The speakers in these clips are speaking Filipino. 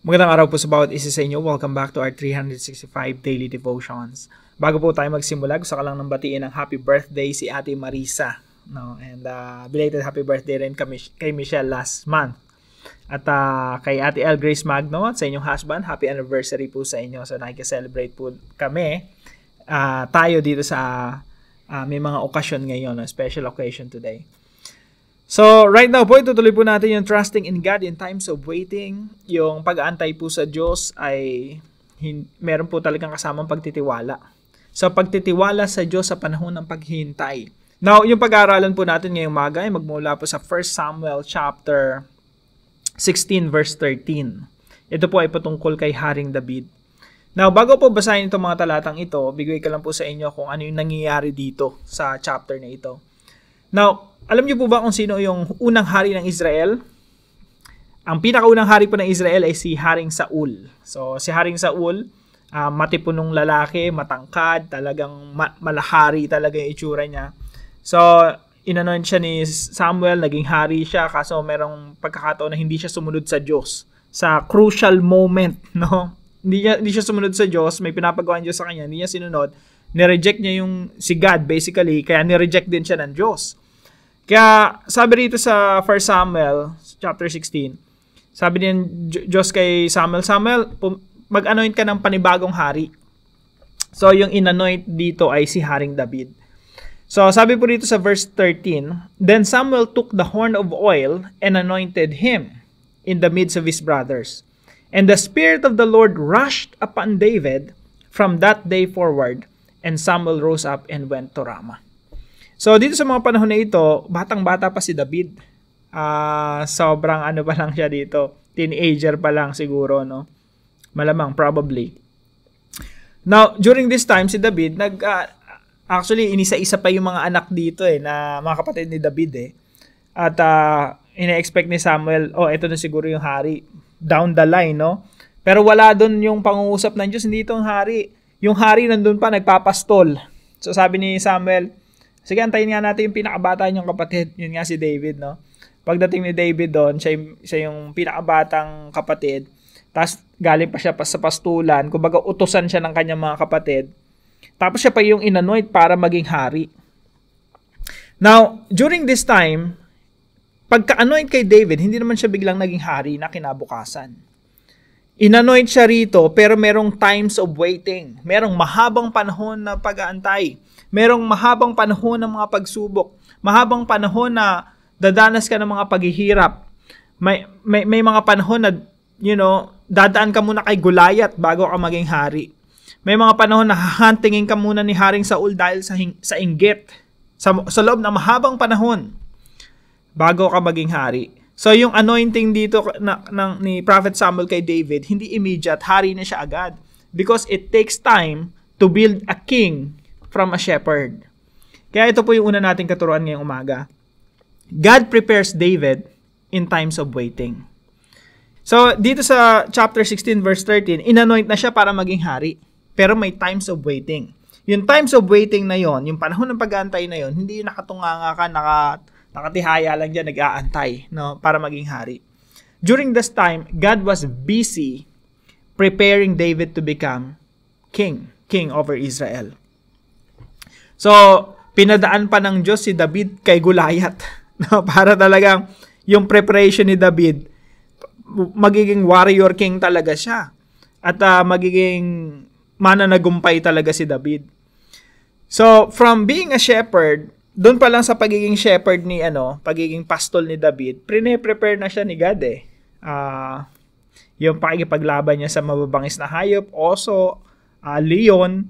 Magandang araw po sa bawat isa sa inyo. Welcome back to our 365 Daily Devotions. Bago po tayo magsimula, gusto ka lang nang batiin ang happy birthday si Ate Marisa. No? And uh, belated happy birthday rin kami, kay Michelle last month. At uh, kay Ate El Grace Magno at sa inyong husband, happy anniversary po sa inyo. So nakika-celebrate po kami. Uh, tayo dito sa uh, may mga okasyon ngayon, a special occasion today. So, right now po, itutuloy po natin yung trusting in God in times of waiting. Yung pag-aantay po sa Diyos ay hin- meron po talagang kasamang pagtitiwala. So, pagtitiwala sa Diyos sa panahon ng paghihintay. Now, yung pag-aaralan po natin ngayong umaga ay magmula po sa 1 Samuel chapter 16 verse 13. Ito po ay patungkol kay Haring David. Now, bago po basahin itong mga talatang ito, bigay ka lang po sa inyo kung ano yung nangyayari dito sa chapter na ito. Now, alam niyo po ba kung sino yung unang hari ng Israel? Ang pinakaunang hari po ng Israel ay si Haring Saul. So si Haring Saul, uh, matipunong lalaki, matangkad, talagang ma- malahari talaga yung itsura niya. So inanoint siya ni Samuel, naging hari siya kaso merong pagkakataon na hindi siya sumunod sa Diyos sa crucial moment, no? Hindi niya, hindi siya sumunod sa Diyos, may pinapagawa ang Diyos sa kanya, hindi niya sinunod, nireject niya yung si God basically, kaya nireject din siya ng Diyos. Kaya sabi rito sa 1 Samuel chapter 16, sabi ni Diyos kay Samuel, Samuel, mag-anoint ka ng panibagong hari. So yung inanoint dito ay si Haring David. So sabi po dito sa verse 13, Then Samuel took the horn of oil and anointed him in the midst of his brothers. And the Spirit of the Lord rushed upon David from that day forward, and Samuel rose up and went to Ramah. So dito sa mga panahon na ito, batang-bata pa si David. Uh, sobrang ano pa lang siya dito. Teenager pa lang siguro, no? Malamang, probably. Now, during this time, si David, nag, uh, actually, inisa-isa pa yung mga anak dito eh, na mga kapatid ni David eh. At uh, ina-expect ni Samuel, oh, ito na siguro yung hari. Down the line, no? Pero wala doon yung pangungusap ng Diyos, hindi itong hari. Yung hari nandun pa, nagpapastol. So sabi ni Samuel, Sige, antayin nga natin yung pinakabata niyong kapatid. Yun nga si David, no? Pagdating ni David doon, siya, yung, siya yung pinakabatang kapatid. Tapos galing pa siya pa sa pastulan. Kumbaga utusan siya ng kanyang mga kapatid. Tapos siya pa yung inanoint para maging hari. Now, during this time, pagka-anoint kay David, hindi naman siya biglang naging hari na kinabukasan. Inanoint siya rito pero merong times of waiting. Merong mahabang panahon na pag-aantay merong mahabang panahon ng mga pagsubok, mahabang panahon na dadanas ka ng mga paghihirap. May, may, may mga panahon na, you know, dadaan ka muna kay Goliath bago ka maging hari. May mga panahon na hahantingin ka muna ni Haring Saul dahil sa, hing, sa inggit. Sa, sa loob ng mahabang panahon bago ka maging hari. So yung anointing dito na, ng, ni Prophet Samuel kay David, hindi immediate, hari na siya agad. Because it takes time to build a king from a shepherd. Kaya ito po yung una nating katuruan ngayong umaga. God prepares David in times of waiting. So, dito sa chapter 16 verse 13, inanoint na siya para maging hari. Pero may times of waiting. Yung times of waiting na yon, yung panahon ng pag-aantay na yon, hindi yung nakatunganga ka, naka, nakatihaya lang dyan, nag-aantay no, para maging hari. During this time, God was busy preparing David to become king, king over Israel. So, pinadaan pa ng Diyos si David kay Goliath. No, para talagang yung preparation ni David, magiging warrior king talaga siya. At uh, magiging mananagumpay talaga si David. So, from being a shepherd, doon pa lang sa pagiging shepherd ni ano, pagiging pastol ni David, prepare na siya ni God eh. Uh, yung pakikipaglaban niya sa mababangis na hayop, oso, uh, leon,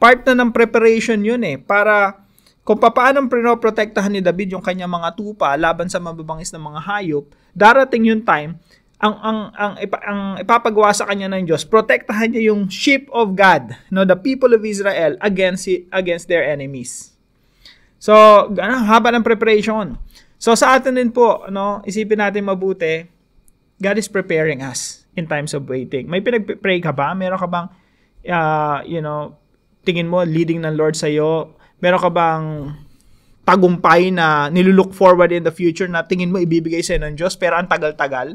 part na ng preparation yun eh, para kung paano pinoprotektahan ni David yung kanyang mga tupa laban sa mababangis ng mga hayop, darating yung time, ang, ang, ang, ipa, ang ipapagawa sa kanya ng Diyos, protektahan niya yung sheep of God, no, the people of Israel against, against their enemies. So, ano, haba ng preparation. So, sa atin din po, no, isipin natin mabuti, God is preparing us in times of waiting. May pinag-pray ka ba? Meron ka bang, uh, you know, tingin mo leading ng Lord sa iyo? Meron ka bang tagumpay na nilulook forward in the future na tingin mo ibibigay sa ng Diyos pero ang tagal-tagal?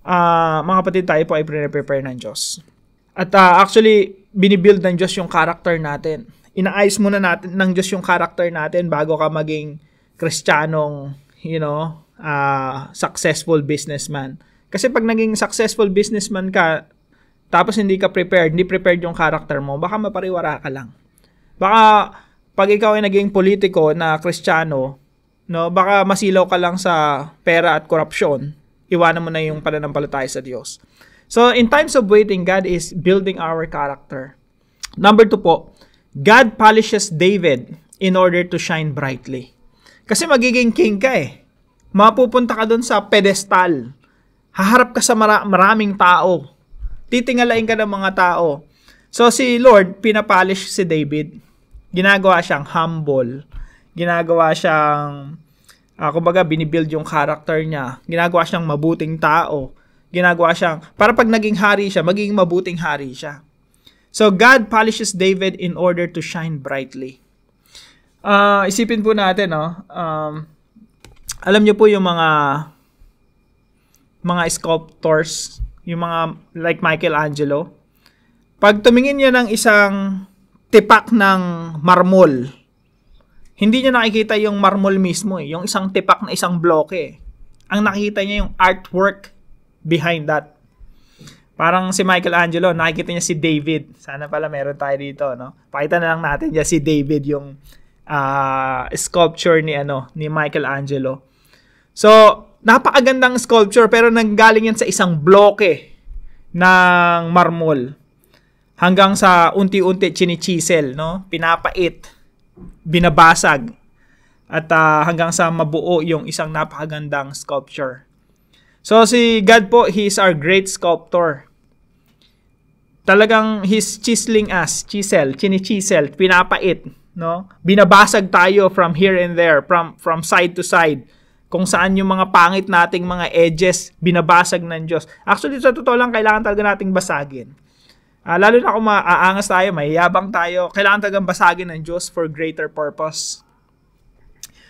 Uh, mga kapatid, tayo po ay prepare ng Diyos. At uh, actually, binibuild ng Diyos yung character natin. Inaayos muna natin ng Diyos yung character natin bago ka maging kristyanong, you know, uh, successful businessman. Kasi pag naging successful businessman ka, tapos hindi ka prepared, hindi prepared yung character mo, baka mapariwara ka lang. Baka pag ikaw ay naging politiko na kristyano, no, baka masilaw ka lang sa pera at korupsyon. Iwanan mo na yung pananampalataya sa Diyos. So, in times of waiting, God is building our character. Number two po, God polishes David in order to shine brightly. Kasi magiging king ka eh. Mapupunta ka doon sa pedestal. Haharap ka sa mara- maraming tao titingalain ka ng mga tao. So si Lord, pinapolish si David. Ginagawa siyang humble. Ginagawa siyang, uh, kumbaga, binibuild yung character niya. Ginagawa siyang mabuting tao. Ginagawa siyang, para pag naging hari siya, maging mabuting hari siya. So God polishes David in order to shine brightly. Uh, isipin po natin, no? Um, alam niyo po yung mga mga sculptors yung mga like Michelangelo, pag tumingin niya ng isang tipak ng marmol, hindi niya nakikita yung marmol mismo eh, yung isang tipak na isang bloke. Ang nakikita niya yung artwork behind that. Parang si Michelangelo, nakikita niya si David. Sana pala meron tayo dito, no? Pakita na lang natin niya si David yung uh, sculpture ni ano ni Michelangelo. So, napakagandang sculpture pero nanggaling yan sa isang bloke ng marmol. Hanggang sa unti-unti chinichisel, no? Pinapait, binabasag. At uh, hanggang sa mabuo yung isang napakagandang sculpture. So si God po, He is our great sculptor. Talagang He's chiseling us, chisel, chinichisel, pinapait, no? Binabasag tayo from here and there, from from side to side kung saan yung mga pangit nating mga edges binabasag ng Diyos. Actually, sa totoo lang, kailangan talaga nating basagin. Uh, lalo na kung maaangas tayo, mayayabang tayo, kailangan talagang basagin ng Diyos for greater purpose.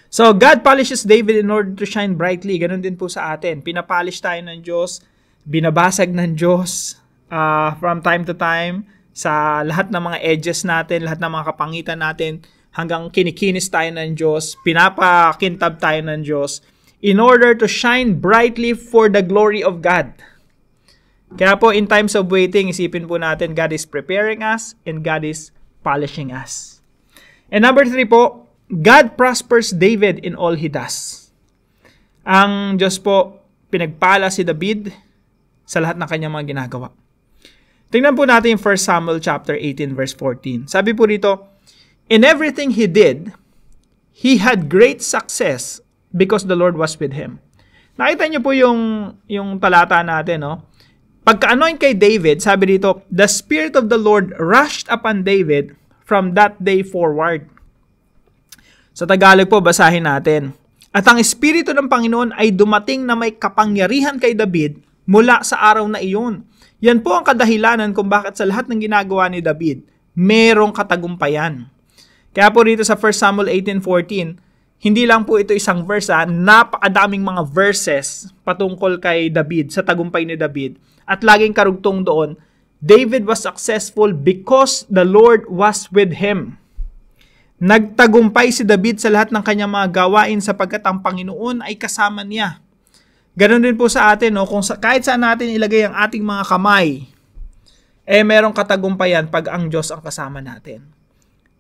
So, God polishes David in order to shine brightly. Ganun din po sa atin. Pinapolish tayo ng Diyos, binabasag ng Diyos uh, from time to time sa lahat ng mga edges natin, lahat ng mga kapangitan natin, hanggang kinikinis tayo ng Diyos, pinapakintab tayo ng Diyos, in order to shine brightly for the glory of God. Kaya po, in times of waiting, isipin po natin, God is preparing us and God is polishing us. And number three po, God prospers David in all he does. Ang Diyos po, pinagpala si David sa lahat ng kanyang mga ginagawa. Tingnan po natin yung 1 Samuel chapter 18 verse 14. Sabi po dito, In everything he did, he had great success because the Lord was with him. Nakita niyo po yung, yung talata natin, no? Pagka-anoint kay David, sabi dito, The Spirit of the Lord rushed upon David from that day forward. Sa Tagalog po, basahin natin. At ang Espiritu ng Panginoon ay dumating na may kapangyarihan kay David mula sa araw na iyon. Yan po ang kadahilanan kung bakit sa lahat ng ginagawa ni David, merong katagumpayan. Kaya po rito sa 1 Samuel 18.14, hindi lang po ito isang verse ha, ah, napakadaming mga verses patungkol kay David, sa tagumpay ni David. At laging karugtong doon, David was successful because the Lord was with him. Nagtagumpay si David sa lahat ng kanyang mga gawain sapagkat ang Panginoon ay kasama niya. Ganon din po sa atin, no? kung sa, kahit saan natin ilagay ang ating mga kamay, eh merong katagumpayan pag ang Diyos ang kasama natin.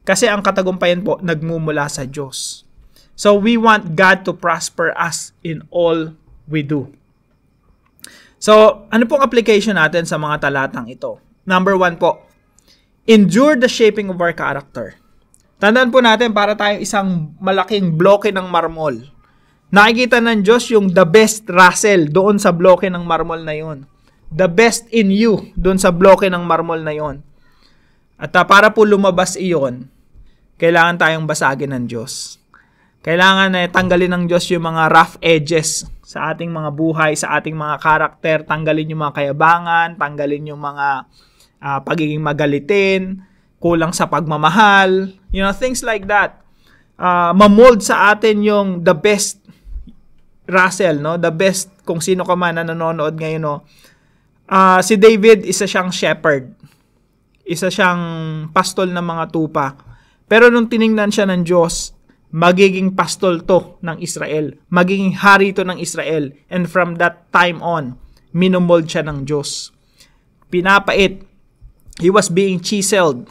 Kasi ang katagumpayan po, nagmumula sa Diyos. So we want God to prosper us in all we do. So, ano pong application natin sa mga talatang ito? Number one po, endure the shaping of our character. Tandaan po natin, para tayong isang malaking bloke ng marmol. Nakikita ng Diyos yung the best Russell doon sa bloke ng marmol na yon. The best in you doon sa bloke ng marmol na yon. At uh, para po lumabas iyon, kailangan tayong basagin ng Diyos. Kailangan na eh, tanggalin ng Diyos yung mga rough edges sa ating mga buhay, sa ating mga karakter, tanggalin yung mga kayabangan, tanggalin yung mga uh, pagiging magalitin, kulang sa pagmamahal, you know, things like that. Uh, mamold sa atin yung the best Russell, no? The best kung sino ka man na nanonood ngayon, no? Uh, si David, isa siyang shepherd isa siyang pastol ng mga tupa. Pero nung tiningnan siya ng Diyos, magiging pastol to ng Israel. Magiging hari to ng Israel. And from that time on, minomold siya ng Diyos. Pinapait. He was being chiseled.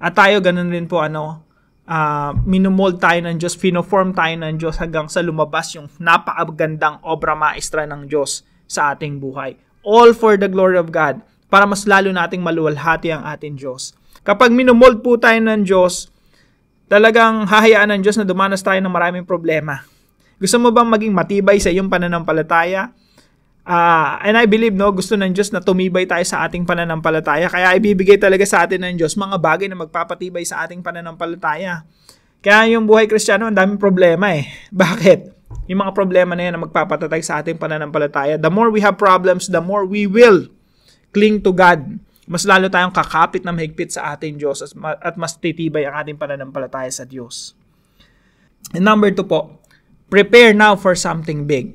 At tayo, ganun rin po, ano, uh, minomold tayo ng Diyos, finoform tayo ng Diyos hanggang sa lumabas yung napakagandang obra maestra ng Diyos sa ating buhay. All for the glory of God para mas lalo nating maluwalhati ang ating Diyos. Kapag minomold po tayo ng Diyos, talagang hahayaan ng Diyos na dumanas tayo ng maraming problema. Gusto mo bang maging matibay sa iyong pananampalataya? Uh, and I believe, no, gusto ng Diyos na tumibay tayo sa ating pananampalataya. Kaya ibibigay talaga sa atin ng Diyos mga bagay na magpapatibay sa ating pananampalataya. Kaya yung buhay kristyano, ang daming problema eh. Bakit? Yung mga problema na yan na magpapatatag sa ating pananampalataya. The more we have problems, the more we will cling to God, mas lalo tayong kakapit na mahigpit sa ating Diyos at mas titibay ang ating pananampalataya sa Diyos. And number two po, prepare now for something big.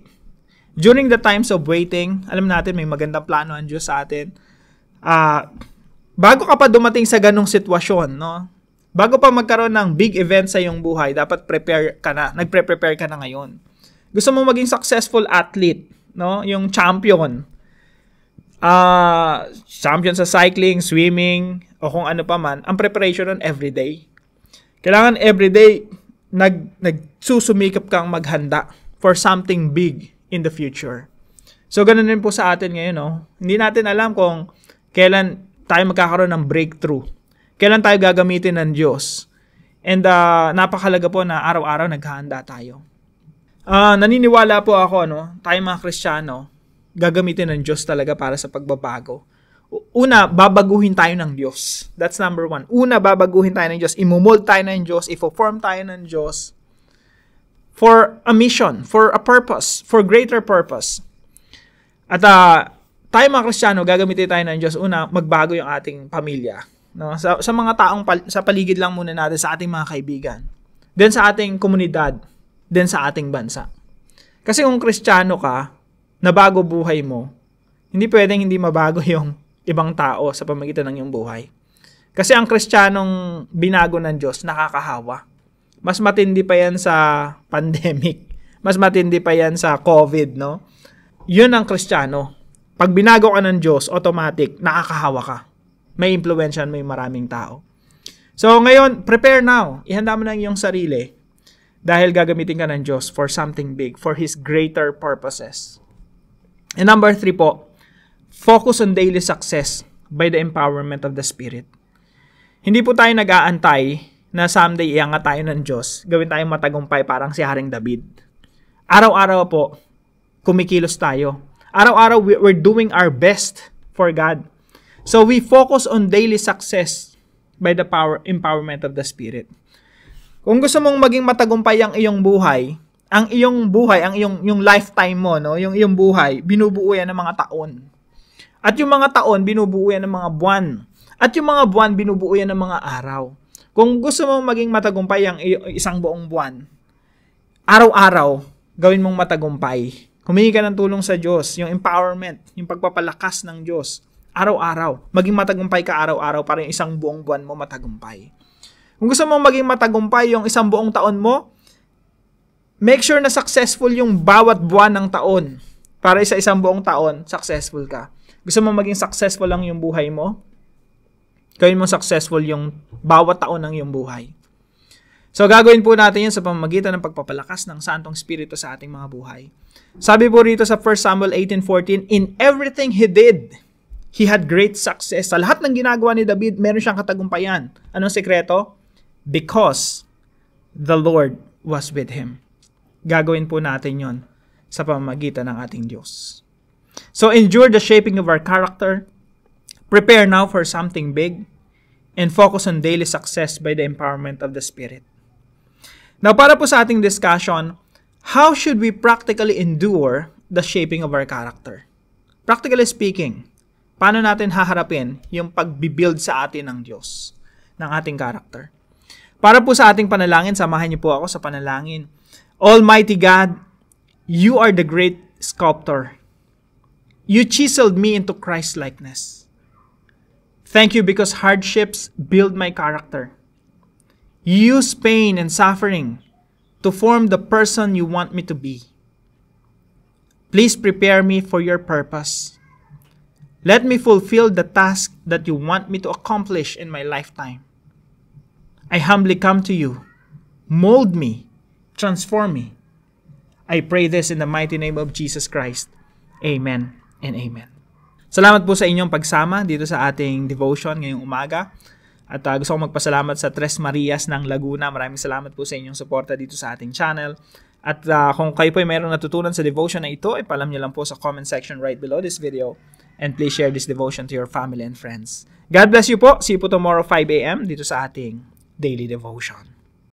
During the times of waiting, alam natin may magandang plano ang Diyos sa atin. Uh, bago ka pa dumating sa ganong sitwasyon, no? bago pa magkaroon ng big event sa iyong buhay, dapat prepare ka na, nagpre-prepare ka na ngayon. Gusto mo maging successful athlete, no? Yung champion uh, ah, champion sa cycling, swimming, o kung ano pa man, ang preparation nun everyday. Kailangan everyday nag, nagsusumikap kang maghanda for something big in the future. So, ganun din po sa atin ngayon. No? Hindi natin alam kung kailan tayo magkakaroon ng breakthrough. Kailan tayo gagamitin ng Diyos. And uh, napakalaga po na araw-araw naghahanda tayo. Uh, naniniwala po ako, no? tayo mga Kristiyano, gagamitin ng Diyos talaga para sa pagbabago. Una, babaguhin tayo ng Diyos. That's number one. Una, babaguhin tayo ng Diyos. Imumold tayo ng Diyos. Ifo-form tayo ng Diyos for a mission, for a purpose, for greater purpose. At uh, tayo mga Kristiyano, gagamitin tayo ng Diyos. Una, magbago yung ating pamilya. No? Sa, sa mga taong, pal- sa paligid lang muna natin, sa ating mga kaibigan. Then sa ating komunidad. Then sa ating bansa. Kasi kung Kristiyano ka, nabago buhay mo, hindi pwedeng hindi mabago yung ibang tao sa pamagitan ng iyong buhay. Kasi ang kristyanong binago ng Diyos, nakakahawa. Mas matindi pa yan sa pandemic. Mas matindi pa yan sa COVID, no? Yun ang kristyano. Pag binago ka ng Diyos, automatic, nakakahawa ka. May impluensyan may maraming tao. So ngayon, prepare now. Ihanda mo na yung sarili dahil gagamitin ka ng Diyos for something big, for His greater purposes. And number three po, focus on daily success by the empowerment of the Spirit. Hindi po tayo nag-aantay na someday iangat tayo ng Diyos, gawin tayong matagumpay parang si Haring David. Araw-araw po, kumikilos tayo. Araw-araw, we're doing our best for God. So we focus on daily success by the power empowerment of the Spirit. Kung gusto mong maging matagumpay ang iyong buhay, ang iyong buhay, ang iyong yung lifetime mo, no, yung iyong buhay, binubuo yan ng mga taon. At yung mga taon, binubuo yan ng mga buwan. At yung mga buwan, binubuo yan ng mga araw. Kung gusto mong maging matagumpay ang isang buong buwan, araw-araw, gawin mong matagumpay. Humingi ka ng tulong sa Diyos, yung empowerment, yung pagpapalakas ng Diyos. Araw-araw, maging matagumpay ka araw-araw para yung isang buong buwan mo matagumpay. Kung gusto mong maging matagumpay yung isang buong taon mo, Make sure na successful yung bawat buwan ng taon. Para sa isang buong taon, successful ka. Gusto mo maging successful lang yung buhay mo? Gawin mo successful yung bawat taon ng iyong buhay. So gagawin po natin yun sa pamamagitan ng pagpapalakas ng Santong Espiritu sa ating mga buhay. Sabi po rito sa 1 Samuel 18.14, In everything he did, he had great success. Sa lahat ng ginagawa ni David, meron siyang katagumpayan. Anong sekreto? Because the Lord was with him gagawin po natin yon sa pamamagitan ng ating Diyos. So endure the shaping of our character, prepare now for something big, and focus on daily success by the empowerment of the Spirit. Now para po sa ating discussion, how should we practically endure the shaping of our character? Practically speaking, paano natin haharapin yung pagbibuild sa atin ng Diyos, ng ating character? Para po sa ating panalangin, samahan niyo po ako sa panalangin. Almighty God, you are the great sculptor. You chiseled me into Christ likeness. Thank you because hardships build my character. You use pain and suffering to form the person you want me to be. Please prepare me for your purpose. Let me fulfill the task that you want me to accomplish in my lifetime. I humbly come to you. Mold me transform me. I pray this in the mighty name of Jesus Christ. Amen and amen. Salamat po sa inyong pagsama dito sa ating devotion ngayong umaga. At uh, gusto ko magpasalamat sa Tres Marias ng Laguna. Maraming salamat po sa inyong suporta dito sa ating channel. At uh, kung kayo po ay mayroong natutunan sa devotion na ito, ipalam nyo lang po sa comment section right below this video. And please share this devotion to your family and friends. God bless you po. See you po tomorrow 5 a.m. dito sa ating daily devotion.